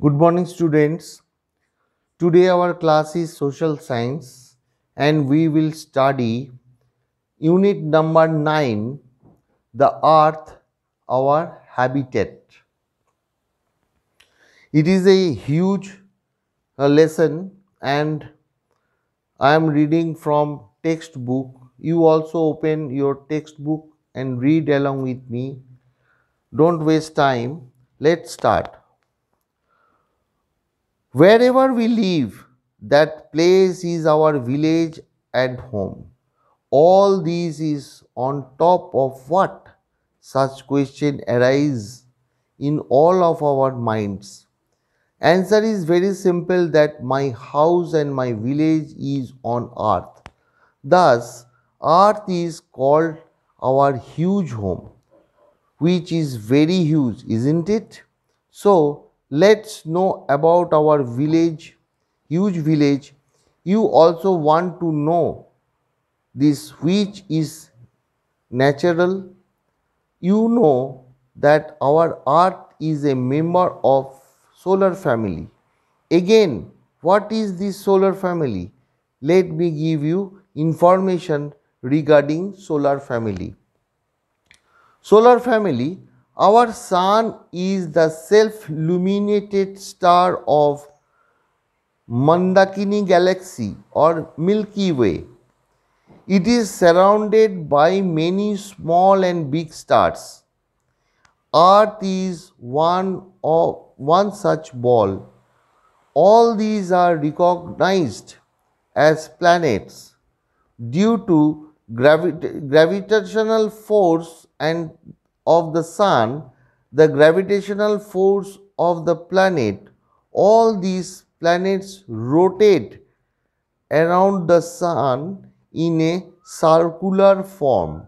Good morning students. Today our class is social science and we will study unit number 9 the earth our habitat. It is a huge uh, lesson and I am reading from textbook. You also open your textbook and read along with me. Don't waste time. Let's start. Wherever we live, that place is our village and home. All these is on top of what? Such question arise in all of our minds. Answer is very simple that my house and my village is on earth. Thus, earth is called our huge home, which is very huge, isn't it? So, let's know about our village, huge village. You also want to know this which is natural. You know that our earth is a member of solar family. Again, what is this solar family? Let me give you information regarding solar family. Solar family our sun is the self-luminated star of Mandakini galaxy or Milky Way. It is surrounded by many small and big stars. Earth is one of one such ball. All these are recognized as planets due to gravitational force and of the sun, the gravitational force of the planet, all these planets rotate around the sun in a circular form.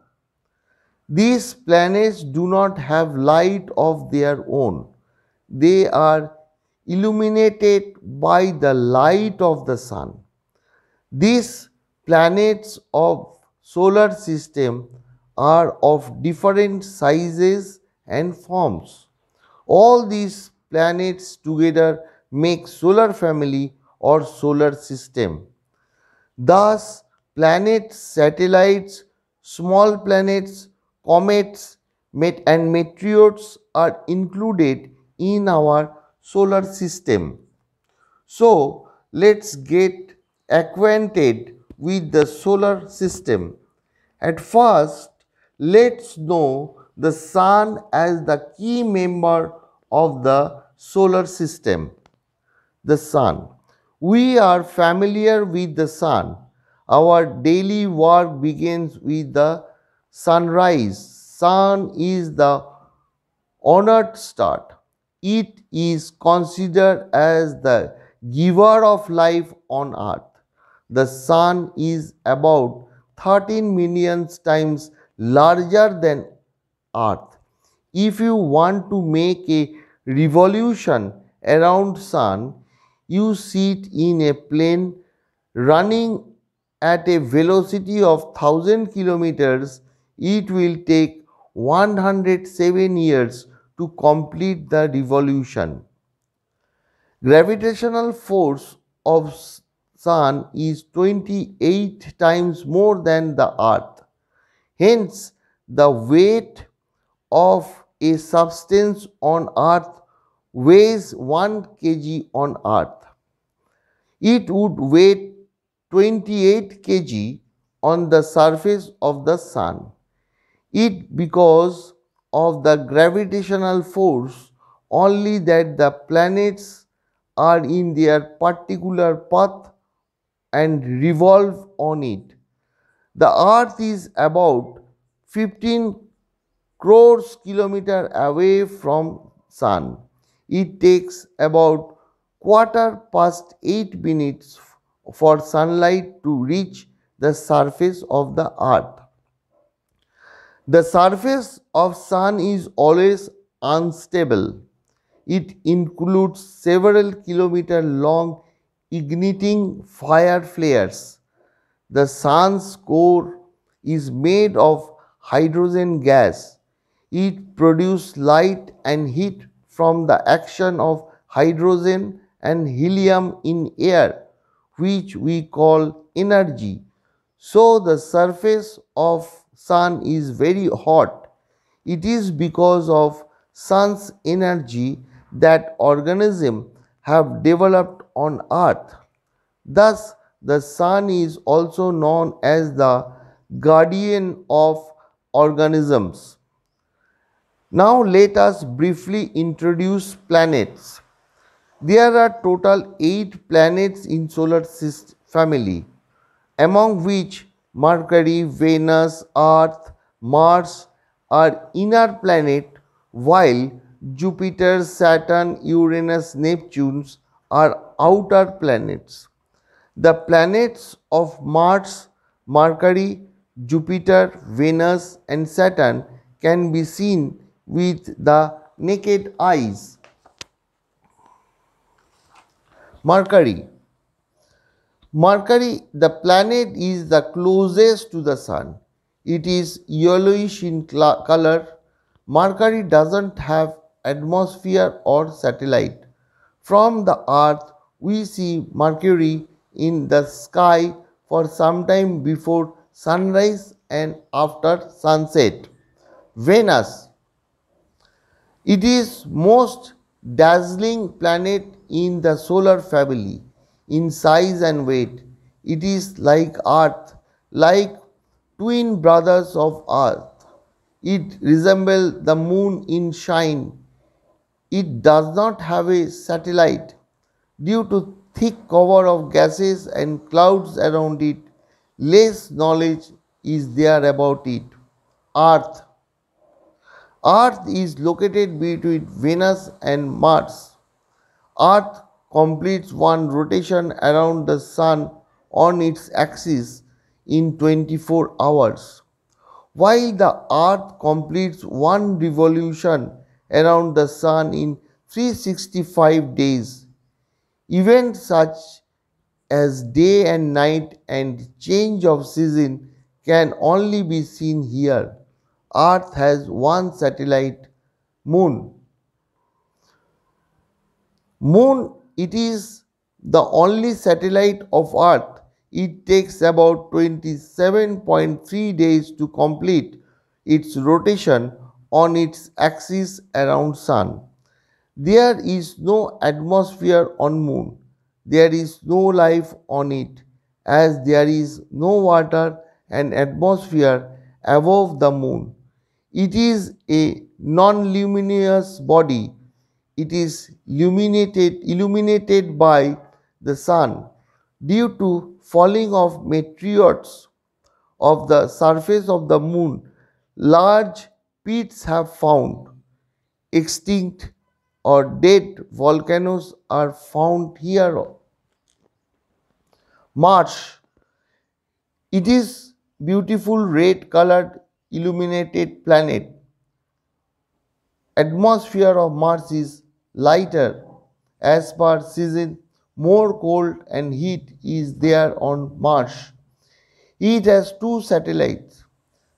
These planets do not have light of their own. They are illuminated by the light of the sun. These planets of solar system are of different sizes and forms. All these planets together make solar family or solar system. Thus, planets, satellites, small planets, comets, met and meteors are included in our solar system. So, let's get acquainted with the solar system. At first, lets know the sun as the key member of the solar system. The sun. We are familiar with the sun. Our daily work begins with the sunrise. Sun is the honored star. It is considered as the giver of life on earth. The sun is about 13 million times larger than earth if you want to make a revolution around sun you sit in a plane running at a velocity of 1000 kilometers it will take 107 years to complete the revolution gravitational force of sun is 28 times more than the earth Hence, the weight of a substance on earth weighs 1 kg on earth. It would weigh 28 kg on the surface of the sun. It because of the gravitational force only that the planets are in their particular path and revolve on it. The earth is about 15 crores kilometer away from sun. It takes about quarter past 8 minutes for sunlight to reach the surface of the earth. The surface of sun is always unstable. It includes several kilometer long igniting fire flares. The sun's core is made of hydrogen gas. It produces light and heat from the action of hydrogen and helium in air, which we call energy. So the surface of sun is very hot. It is because of sun's energy that organism have developed on earth. Thus, the sun is also known as the guardian of organisms. Now let us briefly introduce planets. There are total 8 planets in solar system family among which Mercury, Venus, Earth, Mars are inner planet while Jupiter, Saturn, Uranus, Neptune are outer planets. The planets of Mars, Mercury, Jupiter, Venus and Saturn can be seen with the naked eyes. Mercury Mercury, the planet is the closest to the sun. It is yellowish in color. Mercury doesn't have atmosphere or satellite. From the earth, we see Mercury in the sky for some time before sunrise and after sunset. Venus. It is most dazzling planet in the solar family in size and weight. It is like Earth, like twin brothers of Earth. It resembles the moon in shine. It does not have a satellite. Due to thick cover of gases and clouds around it, less knowledge is there about it. Earth. Earth is located between Venus and Mars. Earth completes one rotation around the Sun on its axis in 24 hours. While the Earth completes one revolution around the Sun in 365 days, events such as day and night and change of season can only be seen here. Earth has one satellite, Moon. Moon, it is the only satellite of Earth. It takes about 27.3 days to complete its rotation on its axis around Sun. There is no atmosphere on Moon there is no life on it, as there is no water and atmosphere above the moon. It is a non luminous body. It is illuminated, illuminated by the sun due to falling of meteors of the surface of the moon. Large pits have found. Extinct or dead volcanoes are found here Mars. It is beautiful red colored illuminated planet. Atmosphere of Mars is lighter as per season more cold and heat is there on Mars. It has two satellites.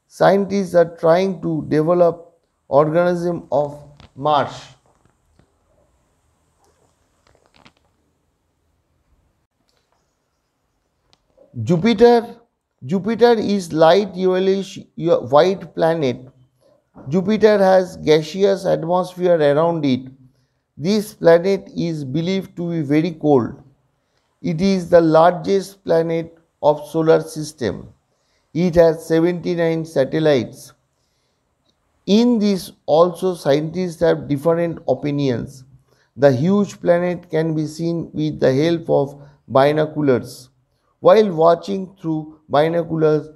Scientists are trying to develop organism of Mars. Jupiter, Jupiter is light yellowish white planet. Jupiter has gaseous atmosphere around it. This planet is believed to be very cold. It is the largest planet of solar system. It has 79 satellites. In this also scientists have different opinions. The huge planet can be seen with the help of binoculars. While watching through binoculars,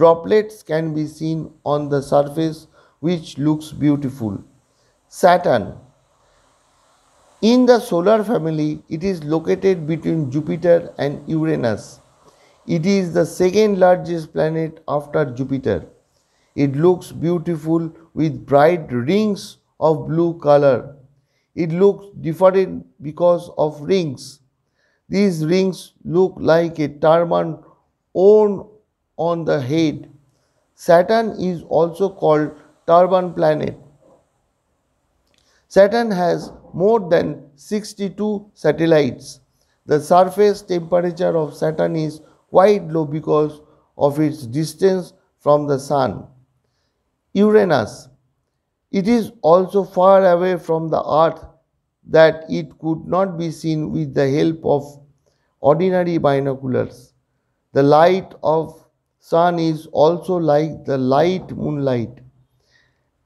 droplets can be seen on the surface, which looks beautiful. Saturn. In the solar family, it is located between Jupiter and Uranus. It is the second largest planet after Jupiter. It looks beautiful with bright rings of blue color. It looks different because of rings. These rings look like a turban worn on the head. Saturn is also called turban planet. Saturn has more than 62 satellites. The surface temperature of Saturn is quite low because of its distance from the Sun. Uranus. It is also far away from the Earth that it could not be seen with the help of ordinary binoculars. The light of sun is also like the light moonlight.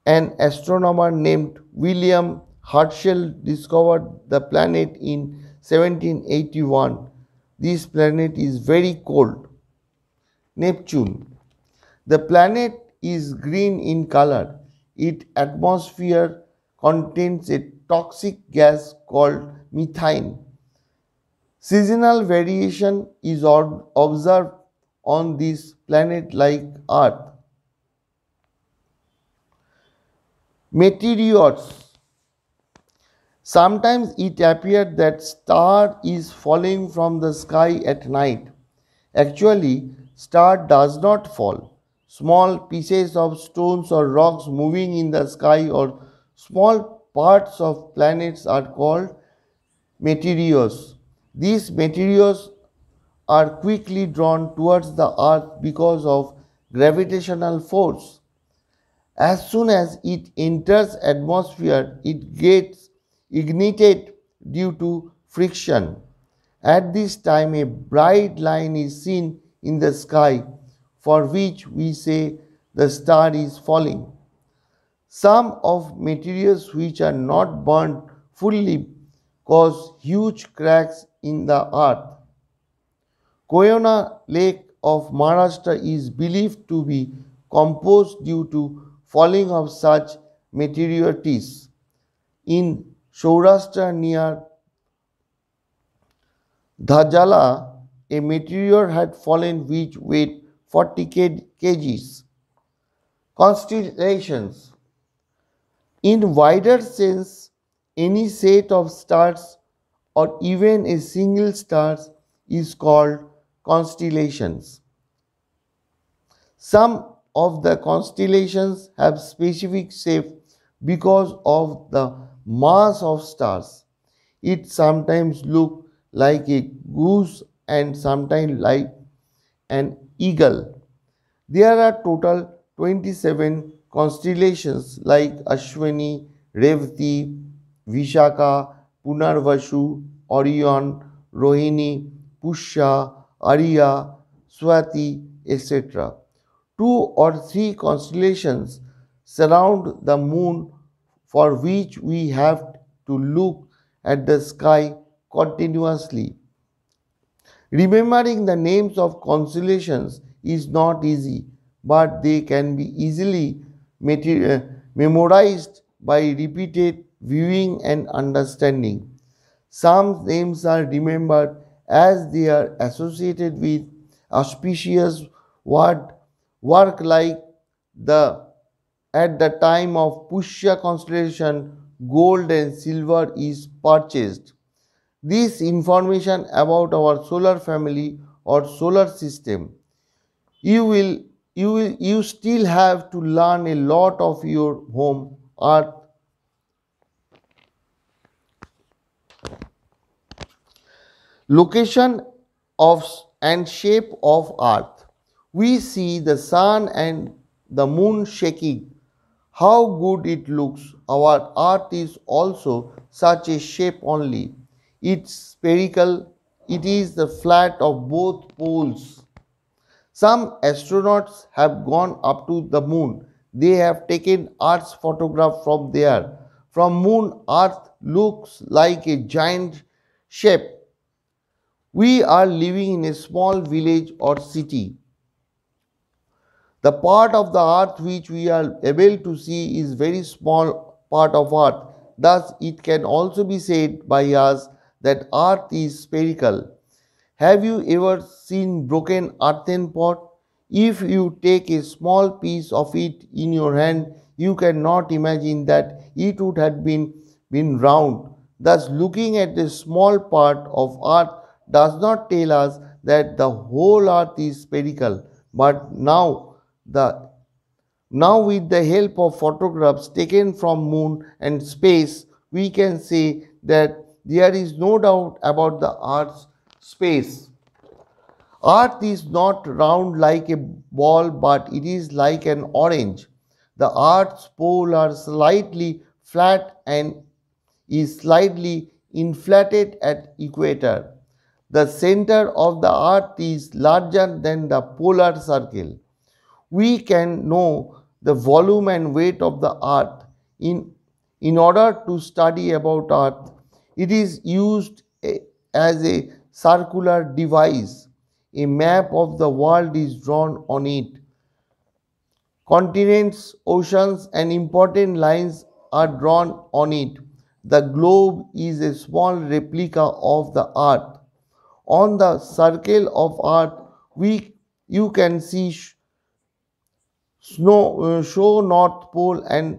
An astronomer named William Herschel discovered the planet in 1781. This planet is very cold. Neptune. The planet is green in color. Its atmosphere contains a toxic gas called methane Seasonal variation is observed on this planet like Earth. Meteors. Sometimes it appeared that star is falling from the sky at night. Actually, star does not fall. Small pieces of stones or rocks moving in the sky or small parts of planets are called meteors. These materials are quickly drawn towards the earth because of gravitational force. As soon as it enters atmosphere, it gets ignited due to friction. At this time, a bright line is seen in the sky for which we say the star is falling. Some of materials which are not burnt fully cause huge cracks in the earth. Koyona Lake of Maharashtra is believed to be composed due to falling of such meteorites. In Saurashtra near Dhajala, a meteor had fallen which weighed 40 kgs. Constellations In wider sense, any set of stars or even a single star is called constellations. Some of the constellations have specific shape because of the mass of stars. It sometimes look like a goose and sometimes like an eagle. There are total 27 constellations like Ashwini, Revati, Vishaka, পুনর্বাসু Orion, Rohini, Pushya Arya, swati etc two or three constellations surround the moon for which we have to look at the sky continuously. Remembering the names of constellations is not easy, but they can be easily uh, memorized by repeated viewing, and understanding. Some names are remembered as they are associated with auspicious word work like the at the time of Pushya constellation gold and silver is purchased. This information about our solar family or solar system you will you will you still have to learn a lot of your home earth location of and shape of earth we see the sun and the moon shaking how good it looks our earth is also such a shape only it's spherical it is the flat of both poles some astronauts have gone up to the moon they have taken earth's photograph from there from moon earth looks like a giant shape we are living in a small village or city. The part of the earth which we are able to see is very small part of earth. Thus, it can also be said by us that earth is spherical. Have you ever seen broken earthen pot? If you take a small piece of it in your hand, you cannot imagine that it would have been, been round. Thus, looking at a small part of earth does not tell us that the whole earth is spherical, but now the now with the help of photographs taken from moon and space, we can say that there is no doubt about the earth's space. Earth is not round like a ball, but it is like an orange. The earth's poles are slightly flat and is slightly inflated at equator the center of the earth is larger than the polar circle. We can know the volume and weight of the earth in, in order to study about earth. It is used a, eh, as a circular device. A map of the world is drawn on it. Continents, oceans and important lines are drawn on it. The globe is a small replica of the earth on the circle of earth we you can see snow uh, show north pole and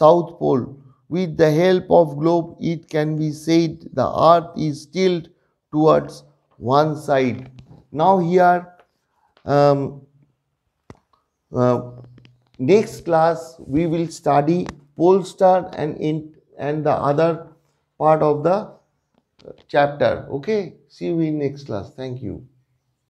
south pole with the help of globe it can be said the earth is tilted towards one side now here um, uh, next class we will study pole star and in and the other part of the chapter. Okay, see you in next class. Thank you.